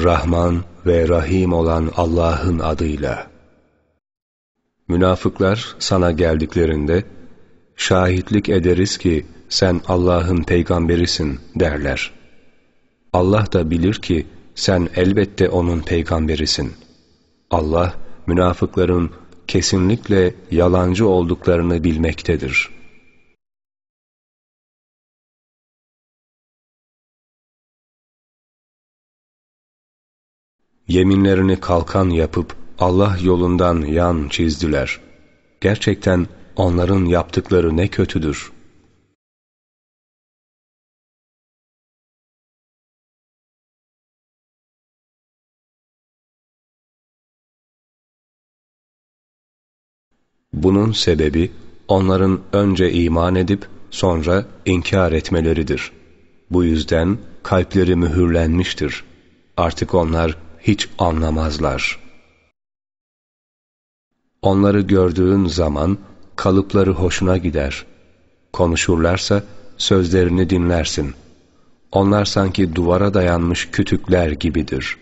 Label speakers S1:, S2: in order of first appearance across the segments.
S1: Rahman ve Rahim olan Allah'ın adıyla. Münafıklar sana geldiklerinde, şahitlik ederiz ki sen Allah'ın peygamberisin derler. Allah da bilir ki sen elbette onun peygamberisin. Allah münafıkların
S2: kesinlikle yalancı olduklarını bilmektedir.'' Yeminlerini kalkan yapıp Allah yolundan yan çizdiler. Gerçekten onların yaptıkları ne kötüdür. Bunun sebebi onların önce iman edip
S1: sonra inkar etmeleridir. Bu yüzden kalpleri mühürlenmiştir. Artık onlar hiç anlamazlar. Onları gördüğün zaman kalıpları hoşuna gider. Konuşurlarsa sözlerini dinlersin. Onlar sanki duvara dayanmış kütükler gibidir.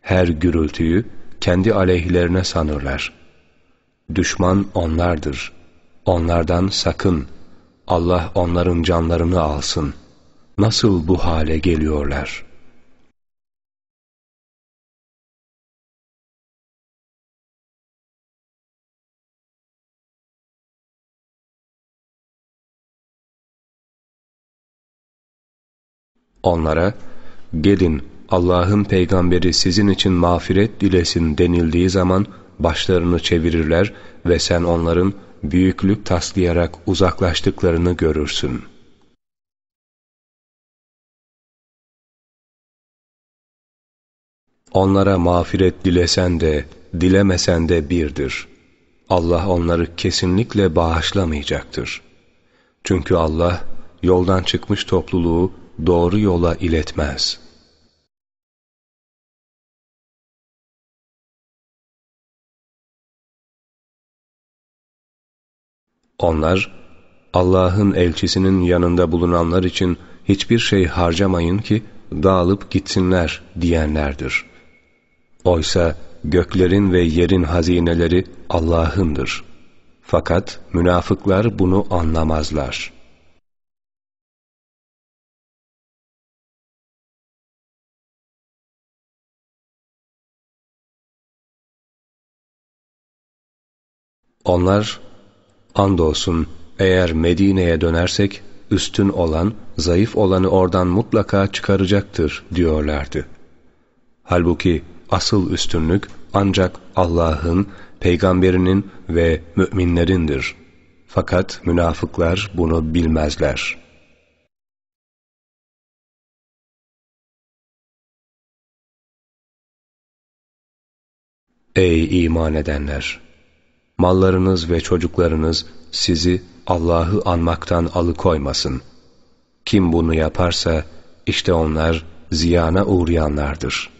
S1: Her gürültüyü kendi aleyhlerine sanırlar. Düşman onlardır. Onlardan sakın. Allah
S2: onların canlarını alsın. Nasıl bu hale geliyorlar?'' Onlara, gelin
S1: Allah'ın peygamberi sizin için mağfiret dilesin denildiği zaman başlarını
S2: çevirirler ve sen onların büyüklük taslayarak uzaklaştıklarını görürsün.'' Onlara mağfiret dilesen de, dilemesen de birdir.
S1: Allah onları kesinlikle bağışlamayacaktır. Çünkü Allah,
S2: yoldan çıkmış topluluğu doğru yola iletmez. Onlar, Allah'ın elçisinin
S1: yanında bulunanlar için hiçbir şey harcamayın ki dağılıp gitsinler diyenlerdir. Oysa göklerin ve yerin hazineleri
S2: Allah'ındır. Fakat münafıklar bunu anlamazlar.'' Onlar, andolsun eğer Medine'ye dönersek
S1: üstün olan, zayıf olanı oradan mutlaka çıkaracaktır diyorlardı. Halbuki asıl üstünlük ancak Allah'ın,
S2: peygamberinin ve müminlerindir. Fakat münafıklar bunu bilmezler.'' Ey iman edenler!
S1: mallarınız ve çocuklarınız sizi Allah'ı anmaktan alıkoymasın.
S2: Kim bunu yaparsa işte onlar ziyana uğrayanlardır.''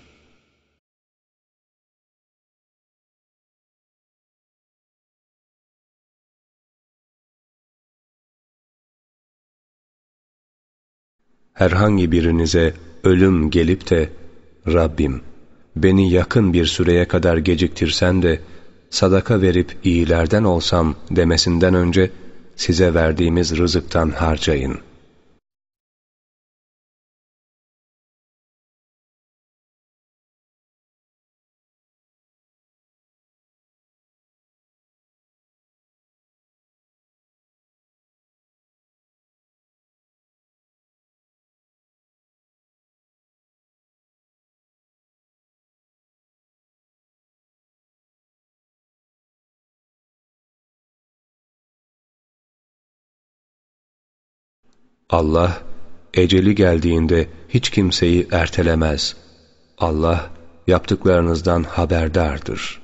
S2: herhangi birinize ölüm gelip de
S1: Rabbim beni yakın bir süreye kadar geciktirsen de sadaka verip iyilerden olsam demesinden önce size verdiğimiz rızıktan
S2: harcayın.'' Allah eceli geldiğinde hiç kimseyi ertelemez. Allah yaptıklarınızdan haberdardır.''